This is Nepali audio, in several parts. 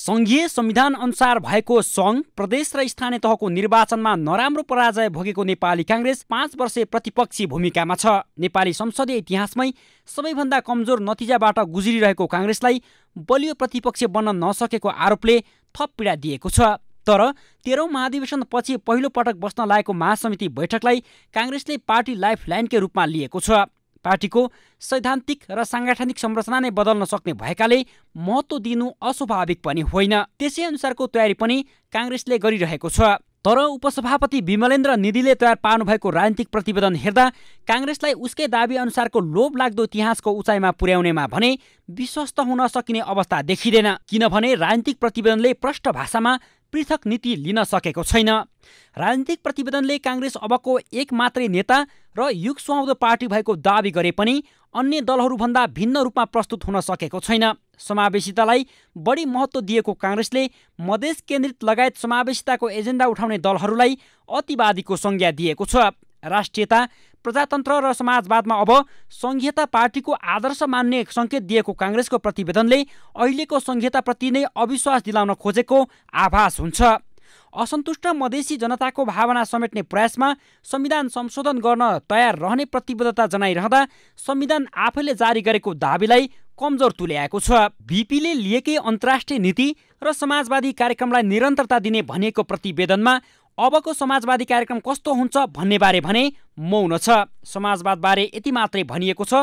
सङ्घीय संविधान अनुसार भएको सङ्घ प्रदेश र स्थानीय तहको निर्वाचनमा नराम्रो पराजय भोगेको नेपाली काङ्ग्रेस पाँच वर्षे प्रतिपक्षी भूमिकामा छ नेपाली संसदीय इतिहासमै सबैभन्दा कमजोर नतिजाबाट गुज्रिरहेको काङ्ग्रेसलाई बलियो प्रतिपक्ष बन्न नसकेको आरोपले थप पीडा दिएको छ तर तेह्रौँ महाधिवेशनपछि पहिलो पटक बस्न लागेको महासमिति बैठकलाई काङ्ग्रेसले पार्टी लाइफ लाइनकै रूपमा लिएको छ पार्टीको सैद्धान्तिक र साङ्गठनिक संरचना नै बदल्न सक्ने भएकाले महत्त्व दिनु अस्वाभाविक पनि होइन त्यसै अनुसारको तयारी पनि काङ्ग्रेसले गरिरहेको छ तर उपसभापति विमलेन्द्र निधिले तयार पार्नुभएको राजनीतिक प्रतिवेदन हेर्दा काङ्ग्रेसलाई उसकै दावी अनुसारको लोभ लाग्दो इतिहासको उचाइमा पुर्याउनेमा भने विश्वस्त हुन सकिने अवस्था देखिँदैन किनभने राजनीतिक प्रतिवेदनले प्रष्ट भाषामा पृथक नीति लिन सकेको छैन राजनीतिक प्रतिवेदनले काङ्ग्रेस अबको एक मात्रै नेता र युग सुहाउँदो पार्टी भएको दावी गरे पनि अन्य दलहरूभन्दा भिन्न रूपमा प्रस्तुत हुन सकेको छैन समावेशितालाई बढी महत्त्व दिएको काङ्ग्रेसले मधेस केन्द्रित लगायत समावेशिताको एजेन्डा उठाउने दलहरूलाई अतिवादीको संज्ञा दिएको छ राष्ट्रियता प्रजातन्त्र र समाजवादमा अब सङ्घीयता पार्टीको आदर्श मान्ने सङ्केत दिएको काङ्ग्रेसको प्रतिवेदनले अहिलेको सङ्घीयताप्रति नै अविश्वास दिलाउन खोजेको आभास हुन्छ असन्तुष्ट मधेसी जनताको भावना समेट्ने प्रयासमा संविधान संशोधन गर्न तयार रहने प्रतिबद्धता जनाइरहँदा संविधान आफैले जारी गरेको दावीलाई कमजोर तुल्याएको छ बिपीले लिएकै अन्तर्राष्ट्रिय नीति र समाजवादी कार्यक्रमलाई निरन्तरता दिने भनिएको प्रतिवेदनमा अबको समाजवादी कार्यक्रम कस्तो हुन्छ भन्नेबारे भने मौन छ समाजवादबारे यति मात्रै भनिएको छ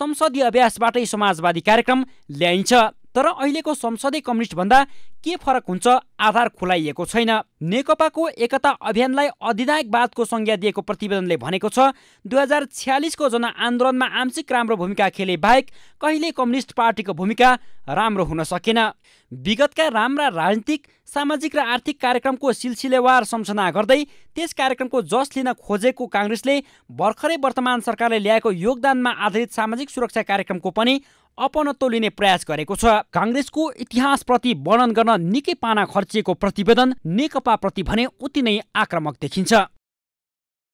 संसदीय अभ्यासबाटै समाजवादी कार्यक्रम ल्याइन्छ तर अहिलेको संसदीय कम्युनिस्टभन्दा के फरक हुन्छ आधार खुलाइएको छैन नेकपाको एकता अभियानलाई अधिनायकवादको संज्ञा दिएको प्रतिवेदनले भनेको छ दुई हजार छ्यालिसको जनआन्दोलनमा आंशिक राम्रो भूमिका खेले बाहेक कहिले कम्युनिस्ट पार्टीको भूमिका राम्रो हुन सकेन विगतका राम्रा राजनीतिक सामाजिक र आर्थिक कार्यक्रमको सिलसिलेवार सम्झना गर्दै त्यस कार्यक्रमको जस लिन खोजेको काङ्ग्रेसले भर्खरै वर्तमान सरकारले ल्याएको योगदानमा आधारित सामाजिक सुरक्षा कार्यक्रमको पनि अपनत्व लिने प्रयास गरेको छ काङ्ग्रेसको इतिहासप्रति वर्णन गर्न निकै पाना खर्चिएको प्रतिवेदन नेकपाप्रति भने उति नै आक्रमक देखिन्छ